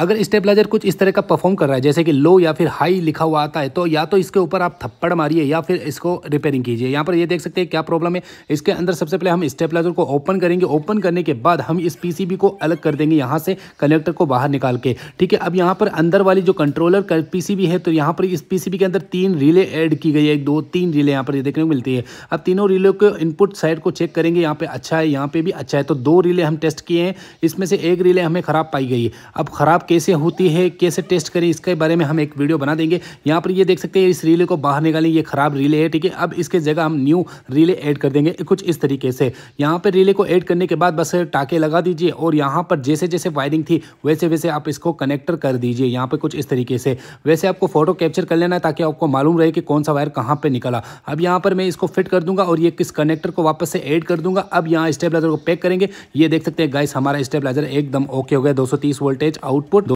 अगर स्टेबलाइजर कुछ इस तरह का परफॉर्म कर रहा है जैसे कि लो या फिर हाई लिखा हुआ आता है तो या तो इसके ऊपर आप थप्पड़ मारिए या फिर इसको रिपेयरिंग कीजिए यहाँ पर ये देख सकते हैं क्या प्रॉब्लम है इसके अंदर सबसे पहले हम स्टेबलाइजर को ओपन करेंगे ओपन करने के बाद हम इस पीसीबी को अलग कर देंगे यहाँ से कनेक्टर को बाहर निकाल के ठीक है अब यहाँ पर अंदर वाली जो कंट्रोलर पी है तो यहाँ पर इस पी के अंदर तीन रिले एड की गई है एक दो तीन रिले यहाँ पर देखने को मिलती है अब तीनों रिले को इनपुट साइड को चेक करेंगे यहाँ पर अच्छा है यहाँ पर भी अच्छा है तो दो रिले हम टेस्ट किए हैं इसमें से एक रिले हमें खराब पाई गई अब खराब शराब कैसे होती है कैसे टेस्ट करें इसके बारे में हम एक वीडियो बना देंगे यहाँ पर ये देख सकते हैं इस रिले को बाहर निकालें ये खराब रिले है ठीक है अब इसके जगह हम न्यू रिले ऐड कर देंगे कुछ इस तरीके से यहाँ पर रिले को ऐड करने के बाद बस टाके लगा दीजिए और यहाँ पर जैसे जैसे वायरिंग थी वैसे वैसे आप इसको कनेक्टर कर दीजिए यहाँ पर कुछ इस तरीके से वैसे आपको फोटो कैप्चर कर लेना है ताकि आपको मालूम रहे कि कौन सा वायर कहाँ पर निकला अब यहाँ पर मैं इसको फिट कर दूंगा और ये किस कनेक्टर को वापस से ऐड कर दूंगा अब यहाँ स्टेबलाइजर को पैक करेंगे ये देख सकते हैं गाइस हमारा स्टेबलाइजर एकदम ओके हो गया 230 वोल्टेज आउट